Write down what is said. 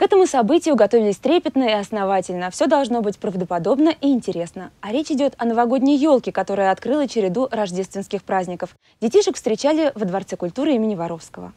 К этому событию готовились трепетно и основательно. Все должно быть правдоподобно и интересно. А речь идет о новогодней елке, которая открыла череду рождественских праздников. Детишек встречали во Дворце культуры имени Воровского.